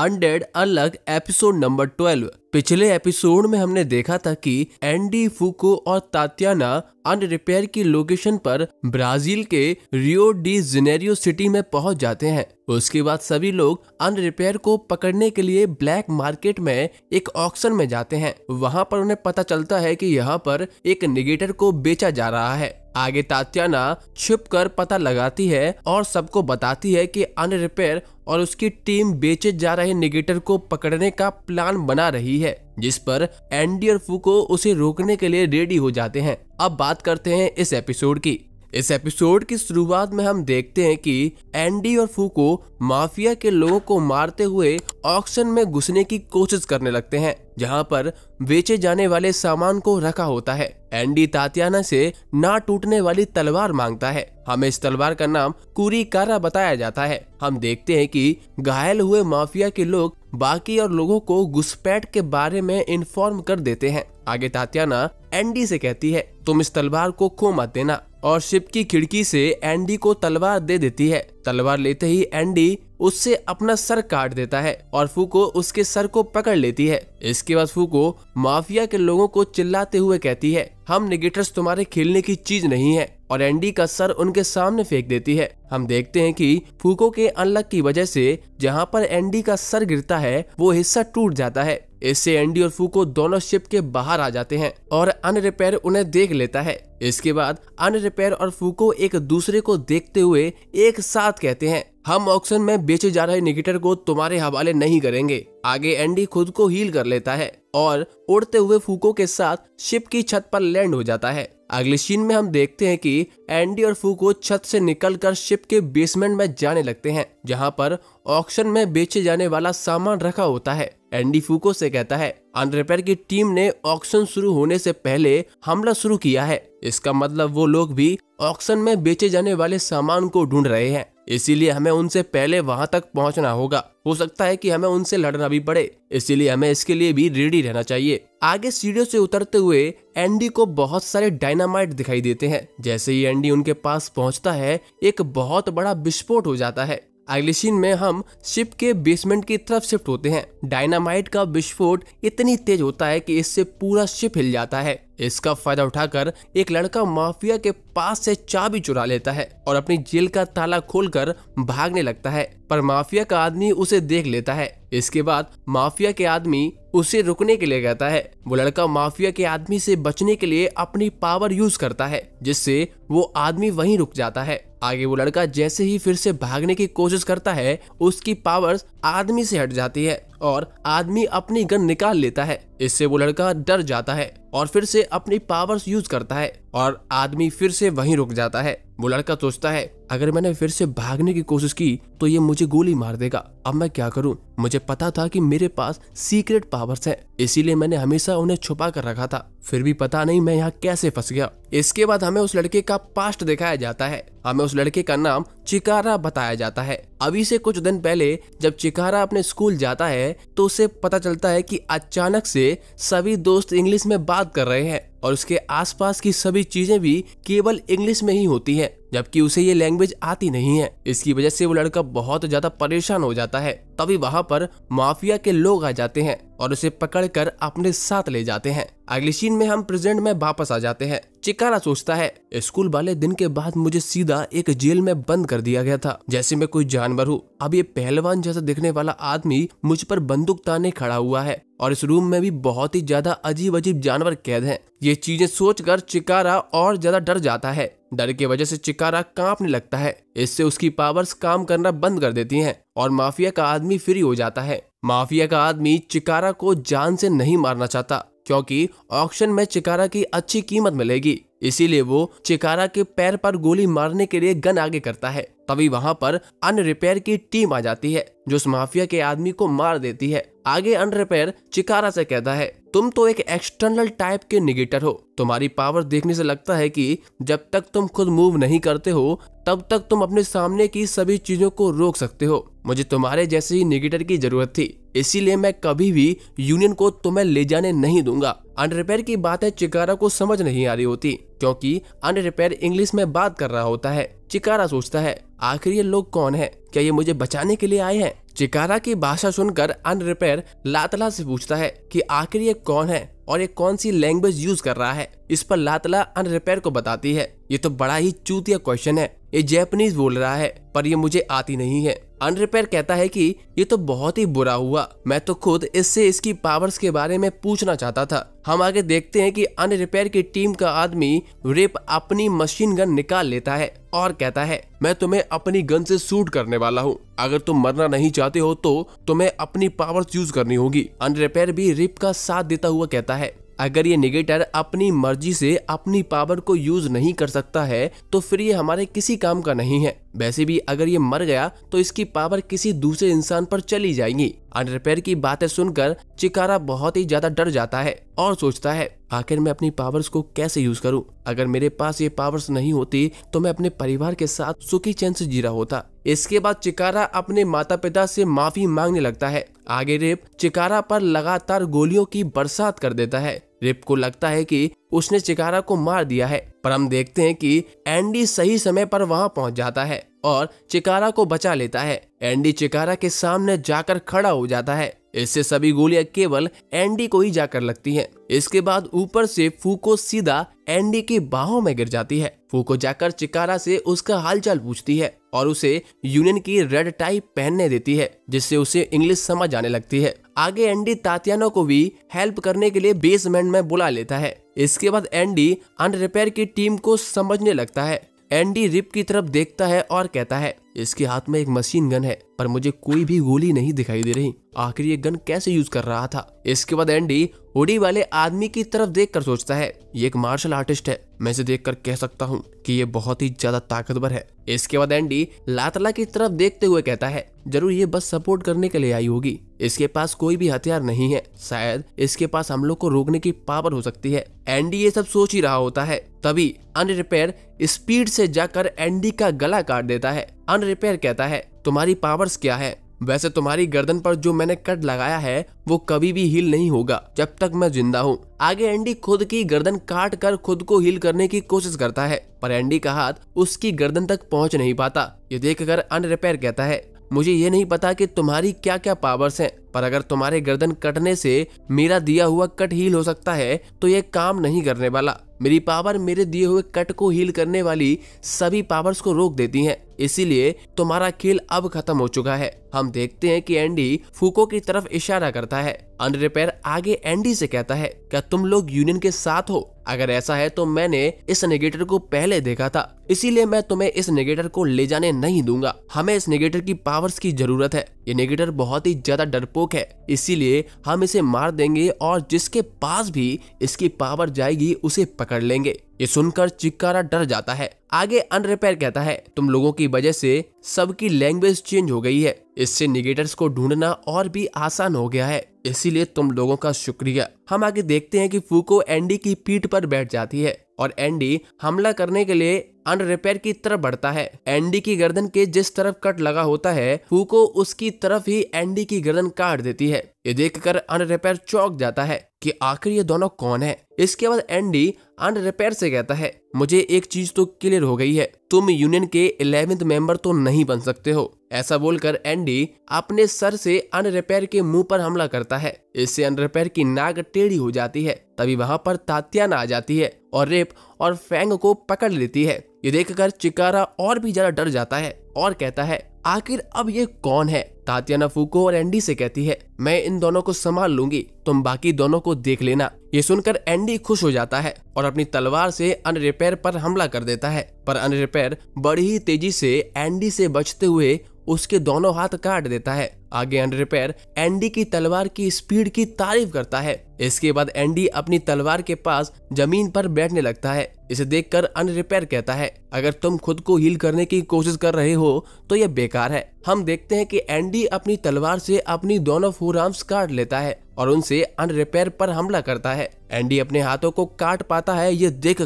Undead analogue episode number 12 पिछले episode में हमने देखा था कि एंडी फूको और तात्याना अन रिपेयर की लोकेशन पर ब्राजील के रियो डी जिनेरियो सिटी में पहुंच जाते हैं उसके बाद सभी लोग अन रिपेयर को पकड़ने के लिए ब्लैक मार्केट में एक ऑक्शन में जाते हैं वहां पर उन्हें पता चलता है कि यहाँ पर एक निगेटर को बेचा जा रहा है आगे तात्याना छुप कर पता लगाती है और सबको बताती है कि अन रिपेयर और उसकी टीम बेचे जा रहे निगेटर को पकड़ने का प्लान बना रही है जिस पर एनडीआरएफ को उसे रोकने के लिए रेडी हो जाते हैं अब बात करते हैं इस एपिसोड की इस एपिसोड की शुरुआत में हम देखते हैं कि एंडी और फूको माफिया के लोगों को मारते हुए ऑक्शन में घुसने की कोशिश करने लगते हैं जहां पर बेचे जाने वाले सामान को रखा होता है एंडी तातियाना से ना टूटने वाली तलवार मांगता है हमें इस तलवार का नाम कुरी कारा बताया जाता है हम देखते हैं कि घायल हुए माफिया के लोग बाकी और लोगों को घुसपैठ के बारे में इन्फॉर्म कर देते हैं आगे तातियाना एंडी से कहती है तुम इस तलवार को खो मत देना और शिप की खिड़की से एंडी को तलवार दे देती है तलवार लेते ही एंडी उससे अपना सर काट देता है और फूको उसके सर को पकड़ लेती है इसके बाद फूको माफिया के लोगों को चिल्लाते हुए कहती है हम निगेटर्स तुम्हारे खेलने की चीज नहीं है और एंडी का सर उनके सामने फेंक देती है हम देखते हैं कि फूको के अनलक की वजह से जहाँ पर एंडी का सर गिरता है वो हिस्सा टूट जाता है इससे एंडी और फूको दोनों शिप के बाहर आ जाते हैं और अन रिपेयर उन्हें देख लेता है इसके बाद अन रिपेयर और फूको एक दूसरे को देखते हुए एक साथ कहते हैं हम ऑक्शन में बेचे जा रहे निगेटर को तुम्हारे हवाले नहीं करेंगे आगे एंडी खुद को हील कर लेता है और उड़ते हुए फूको के साथ शिप की छत पर लैंड हो जाता है अगले सीन में हम देखते हैं कि एंडी और फूको छत से निकलकर शिप के बेसमेंट में जाने लगते हैं जहां पर ऑक्शन में बेचे जाने वाला सामान रखा होता है एंडी फूको से कहता है अनरेपेयर की टीम ने ऑक्शन शुरू होने से पहले हमला शुरू किया है इसका मतलब वो लोग भी ऑक्शन में बेचे जाने वाले सामान को ढूंढ रहे हैं इसीलिए हमें उनसे पहले वहां तक पहुंचना होगा हो सकता है कि हमें उनसे लड़ना भी पड़े इसीलिए हमें इसके लिए भी रेडी रहना चाहिए आगे सीढ़ियों से उतरते हुए एंडी को बहुत सारे डायनामाइट दिखाई देते हैं जैसे ही एंडी उनके पास पहुंचता है एक बहुत बड़ा विस्फोट हो जाता है अगले सीन में हम शिप के बेसमेंट की तरफ शिफ्ट होते हैं डायनामाइट का विस्फोट इतनी तेज होता है कि इससे पूरा शिप हिल जाता है इसका फायदा उठाकर एक लड़का माफिया के पास से चाबी चुरा लेता है और अपनी जेल का ताला खोलकर भागने लगता है पर माफिया का आदमी उसे देख लेता है इसके बाद माफिया के आदमी उसे रुकने के लिए कहता है वो लड़का माफिया के आदमी से बचने के लिए अपनी पावर यूज करता है जिससे वो आदमी वहीं रुक जाता है आगे वो लड़का जैसे ही फिर से भागने की कोशिश करता है उसकी पावर्स आदमी से हट जाती है और आदमी अपनी गन निकाल लेता है इससे वो लड़का डर जाता है और फिर से अपनी पावर्स यूज करता है और आदमी फिर से वहीं रुक जाता है वो लड़का सोचता है अगर मैंने फिर से भागने की कोशिश की तो ये मुझे गोली मार देगा अब मैं क्या करूं मुझे पता था कि मेरे पास सीक्रेट पावर्स हैं इसीलिए मैंने हमेशा उन्हें छुपा कर रखा था फिर भी पता नहीं मैं यहाँ कैसे फंस गया इसके बाद हमें उस लड़के का पास्ट दिखाया जाता है हमें उस लड़के का नाम चिकारा बताया जाता है अभी से कुछ दिन पहले जब चिकारा अपने स्कूल जाता है तो उसे पता चलता है कि अचानक से सभी दोस्त इंग्लिश में बात कर रहे हैं और उसके आसपास की सभी चीजें भी केवल इंग्लिश में ही होती हैं जबकि उसे ये लैंग्वेज आती नहीं है इसकी वजह से वो लड़का बहुत ज्यादा परेशान हो जाता है तभी वहाँ पर माफिया के लोग आ जाते हैं और उसे पकड़कर अपने साथ ले जाते हैं अगली सीन में हम प्रेजेंट में वापस आ जाते हैं चिकारा सोचता है स्कूल वाले दिन के बाद मुझे सीधा एक जेल में बंद कर दिया गया था जैसे मैं कोई जानवर हूँ अब ये पहलवान जैसा दिखने वाला आदमी मुझ पर बंदूक ताने खड़ा हुआ है और इस रूम में भी बहुत ही ज्यादा अजीब अजीब जानवर कैद हैं। ये चीजें सोचकर चिकारा और ज्यादा डर जाता है डर की वजह से चिकारा कांपने लगता है इससे उसकी पावर्स काम करना बंद कर देती हैं और माफिया का आदमी फ्री हो जाता है माफिया का आदमी चिकारा को जान से नहीं मारना चाहता क्योंकि ऑक्शन में चिकारा की अच्छी कीमत मिलेगी इसीलिए वो चिकारा के पैर पर गोली मारने के लिए गन आगे करता है तभी वहाँ पर अन रिपेयर की टीम आ जाती है जो उस माफिया के आदमी को मार देती है आगे अन रिपेयर चिकारा से कहता है तुम तो एक एक्सटर्नल टाइप के निगेटर हो तुम्हारी पावर देखने से लगता है कि जब तक तुम खुद मूव नहीं करते हो तब तक तुम अपने सामने की सभी चीजों को रोक सकते हो मुझे तुम्हारे जैसे ही निगेटर की जरूरत थी इसीलिए मैं कभी भी यूनियन को तुम्हें ले जाने नहीं दूंगा अंडर रिपेयर की बात है चिकारा को समझ नहीं आ रही होती क्योंकि अंडर रिपेयर इंग्लिश में बात कर रहा होता है चिकारा सोचता है आखिर ये लोग कौन है क्या ये मुझे बचाने के लिए आए हैं चिकारा की भाषा सुनकर अनरिपेयर लातला से पूछता है कि आखिर ये कौन है और ये कौन सी लैंग्वेज यूज कर रहा है इस पर लातला अनरिपेयर को बताती है ये तो बड़ा ही चूतिया क्वेश्चन है ये जैपनीज बोल रहा है पर ये मुझे आती नहीं है अनरिपेयर कहता है कि ये तो बहुत ही बुरा हुआ मैं तो खुद इससे इसकी पावर्स के बारे में पूछना चाहता था हम आगे देखते हैं कि अनरिपेयर की टीम का आदमी रेप अपनी मशीन गन निकाल लेता है और कहता है मैं तुम्हें अपनी गन से शूट करने वाला हूँ अगर तुम मरना नहीं चाहते हो तो तुम्हें अपनी पावर्स यूज करनी होगी अनरिपेयर भी रिप का साथ देता हुआ कहता है है अगर ये निगेटर अपनी मर्जी से अपनी पावर को यूज नहीं कर सकता है तो फिर ये हमारे किसी काम का नहीं है वैसे भी अगर ये मर गया तो इसकी पावर किसी दूसरे इंसान पर चली जाएगी अंडरपेयर की बातें सुनकर चिकारा बहुत ही ज्यादा डर जाता है और सोचता है आखिर मैं अपनी पावर्स को कैसे यूज करूं अगर मेरे पास ये पावर्स नहीं होती तो मैं अपने परिवार के साथ सुखी चैन से जी रहा होता इसके बाद चिकारा अपने माता पिता से माफी मांगने लगता है आगे रेप चिकारा पर लगातार गोलियों की बरसात कर देता है रिप को लगता है कि उसने चिकारा को मार दिया है पर हम देखते हैं कि एंडी सही समय पर वहां पहुंच जाता है और चिकारा को बचा लेता है एंडी चिकारा के सामने जाकर खड़ा हो जाता है इससे सभी गोलियां केवल एंडी को ही जाकर लगती हैं। इसके बाद ऊपर से फूको सीधा एंडी की बाहों में गिर जाती है फूको जाकर चिकारा से उसका हालचाल पूछती है और उसे यूनियन की रेड टाई पहनने देती है जिससे उसे इंग्लिश समझ आने लगती है आगे एंडी तातियानो को भी हेल्प करने के लिए बेसमेंट में बुला लेता है इसके बाद एंडी अन रिपेयर की टीम को समझने लगता है एंडी रिप की तरफ देखता है और कहता है इसके हाथ में एक मशीन गन है पर मुझे कोई भी गोली नहीं दिखाई दे रही आखिर ये गन कैसे यूज कर रहा था इसके बाद एंडी होडी वाले आदमी की तरफ देख कर सोचता है ये एक मार्शल आर्टिस्ट है मैं इसे देख कर कह सकता हूँ कि ये बहुत ही ज्यादा ताकतवर है इसके बाद एंडी लातला की तरफ देखते हुए कहता है जरूर ये बस सपोर्ट करने के लिए आई होगी इसके पास कोई भी हथियार नहीं है शायद इसके पास हम लोग को रोकने की पावर हो सकती है एंडी ये सब सोच ही रहा होता है तभी अन रिपेयर स्पीड से जाकर एंडी का गला काट देता है अनरिपेयर कहता है तुम्हारी पावर्स क्या है वैसे तुम्हारी गर्दन पर जो मैंने कट लगाया है वो कभी भी हील नहीं होगा जब तक मैं जिंदा हूँ आगे एंडी खुद की गर्दन काट कर खुद को हील करने की कोशिश करता है पर एंडी का हाथ उसकी गर्दन तक पहुँच नहीं पाता ये देख कर अनरिपेयर कहता है मुझे ये नहीं पता कि तुम्हारी क्या क्या पावर्स हैं पर अगर तुम्हारे गर्दन कटने से मेरा दिया हुआ कट हील हो सकता है तो ये काम नहीं करने वाला मेरी पावर मेरे दिए हुए कट को हील करने वाली सभी पावर्स को रोक देती हैं इसीलिए तुम्हारा खेल अब खत्म हो चुका है हम देखते हैं कि एंडी फूको की तरफ इशारा करता है अनरिपेयर आगे एंडी से कहता है क्या तुम लोग यूनियन के साथ हो अगर ऐसा है तो मैंने इस नेगेटर को पहले देखा था इसीलिए मैं तुम्हें इस नेगेटर को ले जाने नहीं दूंगा हमें इस नेगेटर की पावर्स की जरूरत है ये नेगेटर बहुत ही ज्यादा डरपोक है इसीलिए हम इसे मार देंगे और जिसके पास भी इसकी पावर जाएगी उसे पकड़ लेंगे ये सुनकर चिक्कारा डर जाता है आगे अनरिपेयर कहता है तुम लोगों की वजह से सबकी लैंग्वेज चेंज हो गई है इससे निगेटर्स को ढूंढना और भी आसान हो गया है इसीलिए तुम लोगों का शुक्रिया हम आगे देखते हैं कि फूको एंडी की पीठ पर बैठ जाती है और एंडी हमला करने के लिए अंडर रिपेयर की तरफ बढ़ता है एंडी की गर्दन के जिस तरफ कट लगा होता है फूको उसकी तरफ ही एंडी की गर्दन काट देती है ये देखकर अंडर रिपेयर चौक जाता है कि आखिर ये दोनों कौन है इसके बाद एंडी अंडर रिपेयर से कहता है मुझे एक चीज तो क्लियर हो गई है तुम यूनियन के इलेवेंथ मेंबर तो नहीं बन सकते हो ऐसा बोलकर एंडी अपने सर से अनरिपेयर के मुंह पर हमला करता है इससे अंडरपैर की नाक टेढ़ी हो जाती है तभी वहां पर तात्याना आ जाती है और रेप और फैंग को पकड़ लेती है ये देखकर चिकारा और भी ज्यादा डर जाता है और कहता है आखिर अब ये कौन है तात्याना फूको और एंडी से कहती है मैं इन दोनों को संभाल लूंगी तुम बाकी दोनों को देख लेना ये सुनकर एंडी खुश हो जाता है और अपनी तलवार से अनरिपेयर पर हमला कर देता है पर अनरिपेयर बड़ी ही तेजी से एंडी से बचते हुए उसके दोनों हाथ काट देता है आगे अंडर रिपेयर एंडी की तलवार की स्पीड की तारीफ करता है इसके बाद एंडी अपनी तलवार के पास जमीन पर बैठने लगता है इसे देखकर अनरिपेयर कहता है अगर तुम खुद को हील करने की कोशिश कर रहे हो तो यह बेकार है हम देखते हैं कि एंडी अपनी तलवार से अपनी दोनों फोराम्स काट लेता है और उनसे अनरिपेयर पर हमला करता है एंडी अपने हाथों को काट पाता है ये देख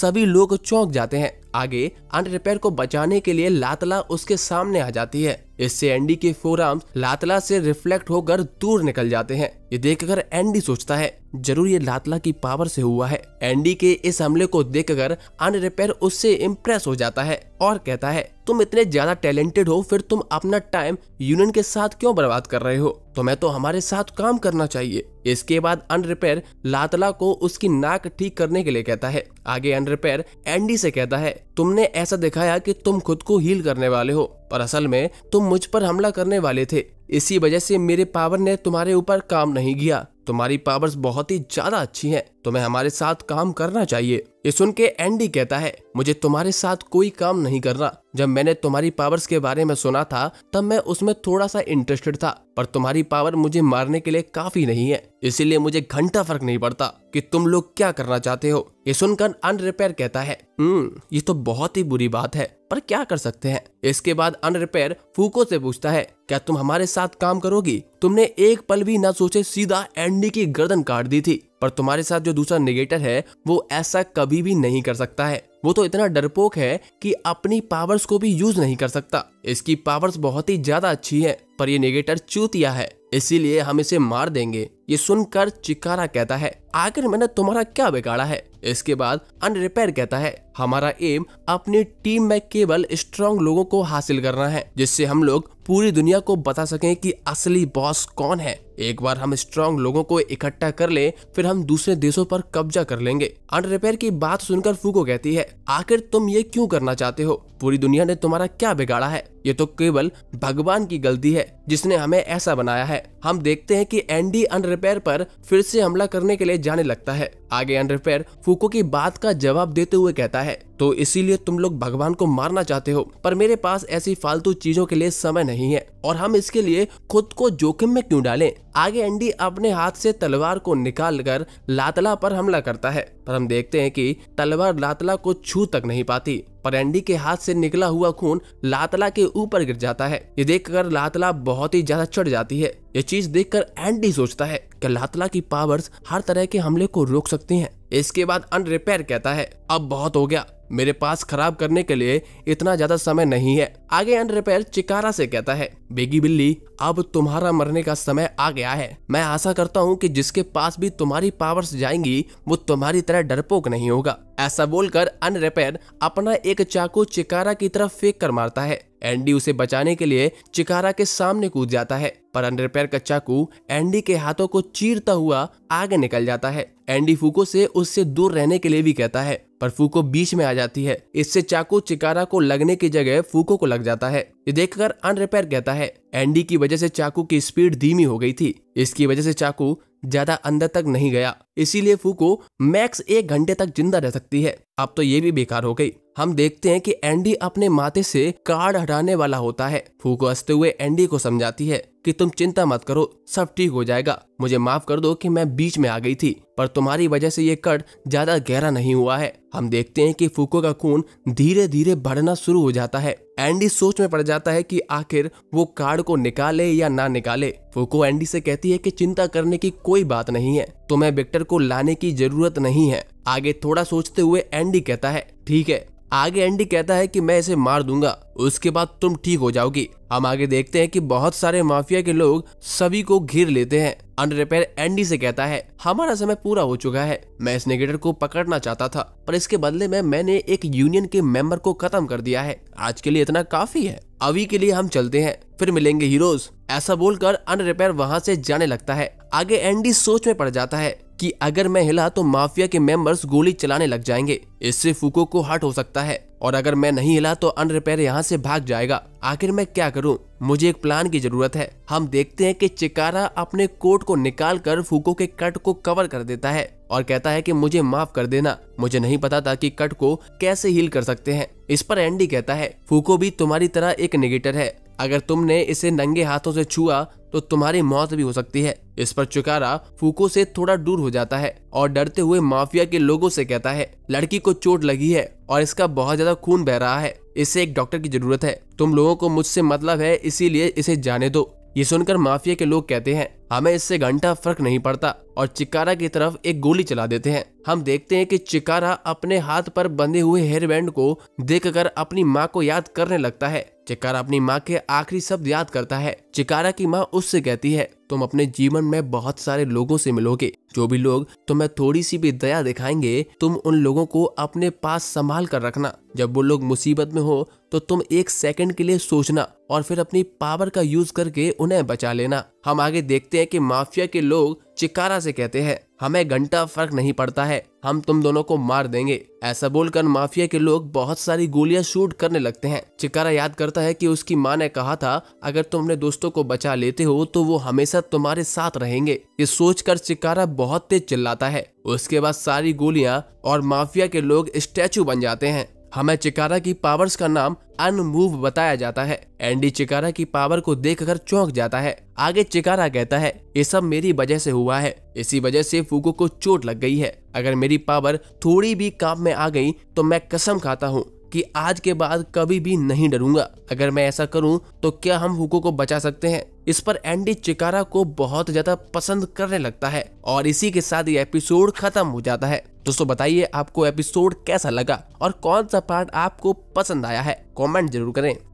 सभी लोग चौंक जाते हैं आगे अनरिपेयर को बचाने के लिए लातला उसके सामने आ जाती है इससे एंडी के फोर आर्म्स लातला से रिफ्लेक्ट होकर दूर निकल जाते हैं ये देखकर एंडी सोचता है जरूर ये लातला की पावर से हुआ है एंडी के इस हमले को देखकर कर अनरिपेयर उससे इम्प्रेस हो जाता है और कहता है तुम इतने ज्यादा टैलेंटेड हो फिर तुम अपना टाइम यूनियन के साथ क्यों बर्बाद कर रहे हो तुम्हें तो, तो हमारे साथ काम करना चाहिए इसके बाद अनरिपेयर लातला को उसकी नाक ठीक करने के लिए कहता है आगे अनरिपेयर एंडी से कहता है तुमने ऐसा दिखाया कि तुम खुद को हील करने वाले हो पर असल में तुम मुझ पर हमला करने वाले थे इसी वजह से मेरे पावर ने तुम्हारे ऊपर काम नहीं किया तुम्हारी पावर्स बहुत ही ज्यादा अच्छी हैं तुम्हें हमारे साथ काम करना चाहिए ये सुन के एंडी कहता है मुझे तुम्हारे साथ कोई काम नहीं करना जब मैंने तुम्हारी पावर्स के बारे में सुना था तब मैं उसमें थोड़ा सा इंटरेस्टेड था पर तुम्हारी पावर मुझे मारने के लिए काफी नहीं है इसीलिए मुझे घंटा फर्क नहीं पड़ता कि तुम लोग क्या करना चाहते हो ये सुनकर अनरिपेयर कहता है हम्म, ये तो बहुत ही बुरी बात है पर क्या कर सकते हैं इसके बाद अनरिपेयर फूको से पूछता है क्या तुम हमारे साथ काम करोगी तुमने एक पल भी न सोचे सीधा एंडी की गर्दन काट दी थी पर तुम्हारे साथ जो दूसरा निगेटर है वो ऐसा कभी भी नहीं कर सकता है वो तो इतना डरपोक है कि अपनी पावर्स को भी यूज नहीं कर सकता इसकी पावर्स बहुत ही ज्यादा अच्छी है पर ये निगेटर चूतिया है इसीलिए हम इसे मार देंगे ये सुनकर चिकारा कहता है आखिर मैंने तुम्हारा क्या बिगाड़ा है इसके बाद अनरिपेयर कहता है हमारा एम अपनी टीम में केवल स्ट्रॉन्ग लोगों को हासिल करना है जिससे हम लोग पूरी दुनिया को बता सकें कि असली बॉस कौन है एक बार हम स्ट्रांग लोगों को इकट्ठा कर ले फिर हम दूसरे देशों पर कब्जा कर लेंगे अंडर रिपेयर की बात सुनकर फूको कहती है आखिर तुम ये क्यों करना चाहते हो पूरी दुनिया ने तुम्हारा क्या बिगाड़ा है ये तो केवल भगवान की गलती है जिसने हमें ऐसा बनाया है हम देखते हैं कि एंडी अंडर रिपेयर पर फिर से हमला करने के लिए जाने लगता है आगे अंडर रिपेयर फूको की बात का जवाब देते हुए कहता है तो इसीलिए तुम लोग भगवान को मारना चाहते हो पर मेरे पास ऐसी फालतू चीजों के लिए समय नहीं है और हम इसके लिए खुद को जोखिम में क्यों डालें आगे एंडी अपने हाथ से तलवार को निकाल कर लातला पर हमला करता है पर हम देखते हैं कि तलवार लातला को छू तक नहीं पाती पर एंडी के हाथ से निकला हुआ खून लातला के ऊपर गिर जाता है ये देखकर लातला बहुत ही ज्यादा चढ़ जाती है ये चीज देखकर एंडी सोचता है कि लातला की पावर्स हर तरह के हमले को रोक सकती हैं। इसके बाद अनरिपेयर कहता है अब बहुत हो गया मेरे पास खराब करने के लिए इतना ज्यादा समय नहीं है आगे एंड रिपेयर चिकारा से कहता है बेगी बिल्ली अब तुम्हारा मरने का समय आ गया है मैं आशा करता हूँ कि जिसके पास भी तुम्हारी पावर्स जाएंगी वो तुम्हारी तरह डरपोक नहीं होगा ऐसा बोलकर अनरिपेयर अपना एक चाकू चिकारा की तरफ फेंक कर मारता है एंडी उसे बचाने के लिए चिकारा के सामने कूद जाता है पर अनरिपेयर का चाकू एंडी के हाथों को चीरता हुआ आगे निकल जाता है एंडी फूको से उससे दूर रहने के लिए भी कहता है पर फूको बीच में आ जाती है इससे चाकू चिकारा को लगने की जगह फूको को लग जाता है ये देखकर अनरिपेयर कहता है एंडी की वजह से चाकू की स्पीड धीमी हो गई थी इसकी वजह से चाकू ज्यादा अंदर तक नहीं गया इसीलिए फूको मैक्स एक घंटे तक जिंदा रह सकती है अब तो ये भी बेकार हो गई हम देखते हैं कि एंडी अपने माथे से कार्ड हटाने वाला होता है फूको हंसते हुए एंडी को समझाती है कि तुम चिंता मत करो सब ठीक हो जाएगा मुझे माफ कर दो कि मैं बीच में आ गई थी पर तुम्हारी वजह से ये कट ज्यादा गहरा नहीं हुआ है हम देखते हैं कि फूको का खून धीरे धीरे बढ़ना शुरू हो जाता है एंडी सोच में पड़ जाता है कि आखिर वो कार्ड को निकाले या ना निकाले फुको एंडी से कहती है कि चिंता करने की कोई बात नहीं है तुम्हें तो विक्टर को लाने की जरूरत नहीं है आगे थोड़ा सोचते हुए एंडी कहता है ठीक है आगे एंडी कहता है कि मैं इसे मार दूंगा उसके बाद तुम ठीक हो जाओगी हम आगे देखते हैं कि बहुत सारे माफिया के लोग सभी को घेर लेते हैं अंडर रिपेयर एंडी से कहता है हमारा समय पूरा हो चुका है मैं इस नेगेटर को पकड़ना चाहता था पर इसके बदले में मैंने एक यूनियन के मेंबर को खत्म कर दिया है आज के लिए इतना काफी है अभी के लिए हम चलते हैं फिर मिलेंगे हीरोज ऐसा बोलकर अंडर रिपेयर वहाँ से जाने लगता है आगे एंडी सोच में पड़ जाता है कि अगर मैं हिला तो माफिया के मेंबर्स गोली चलाने लग जाएंगे इससे फूको को हर्ट हो सकता है और अगर मैं नहीं हिला तो अन रिपेयर यहाँ से भाग जाएगा आखिर मैं क्या करूँ मुझे एक प्लान की जरूरत है हम देखते हैं कि चिकारा अपने कोट को निकाल कर फूको के कट को कवर कर देता है और कहता है कि मुझे माफ कर देना मुझे नहीं पता था कि कट को कैसे हील कर सकते हैं इस पर एंडी कहता है फूको भी तुम्हारी तरह एक निगेटर है अगर तुमने इसे नंगे हाथों से छुआ तो तुम्हारी मौत भी हो सकती है इस पर चुकारा फूको से थोड़ा दूर हो जाता है और डरते हुए माफिया के लोगों से कहता है लड़की को चोट लगी है और इसका बहुत ज्यादा खून बह रहा है इसे एक डॉक्टर की जरूरत है तुम लोगों को मुझसे मतलब है इसीलिए इसे जाने दो ये सुनकर माफिया के लोग कहते हैं हमें इससे घंटा फर्क नहीं पड़ता और चिकारा की तरफ एक गोली चला देते हैं हम देखते हैं कि चिकारा अपने हाथ पर बंधे हुए हेयरबैंड को देखकर अपनी माँ को याद करने लगता है चिकारा अपनी माँ के आखिरी शब्द याद करता है चिकारा की माँ उससे कहती है तुम अपने जीवन में बहुत सारे लोगों से मिलोगे जो भी लोग तुम्हें थोड़ी सी भी दया दिखाएंगे तुम उन लोगों को अपने पास संभाल कर रखना जब वो लोग मुसीबत में हो तो तुम एक सेकंड के लिए सोचना और फिर अपनी पावर का यूज करके उन्हें बचा लेना हम आगे देखते हैं कि माफिया के लोग चिकारा से कहते हैं हमें घंटा फर्क नहीं पड़ता है हम तुम दोनों को मार देंगे ऐसा बोलकर माफिया के लोग बहुत सारी गोलियां शूट करने लगते हैं चिकारा याद करता है कि उसकी माँ ने कहा था अगर तुम अपने दोस्तों को बचा लेते हो तो वो हमेशा तुम्हारे साथ रहेंगे ये सोचकर चिकारा बहुत तेज चिल्लाता है उसके बाद सारी गोलियां और माफिया के लोग स्टैचू बन जाते हैं हमें चिकारा की पावर्स का नाम अनमूव बताया जाता है एंडी चिकारा की पावर को देखकर चौंक जाता है आगे चिकारा कहता है ये सब मेरी वजह से हुआ है इसी वजह से फूको को चोट लग गई है अगर मेरी पावर थोड़ी भी काम में आ गई तो मैं कसम खाता हूँ कि आज के बाद कभी भी नहीं डरूंगा अगर मैं ऐसा करूं तो क्या हम हुको को बचा सकते हैं इस पर एंडी चिकारा को बहुत ज्यादा पसंद करने लगता है और इसी के साथ ये एपिसोड खत्म हो जाता है दोस्तों बताइए आपको एपिसोड कैसा लगा और कौन सा पार्ट आपको पसंद आया है कमेंट जरूर करें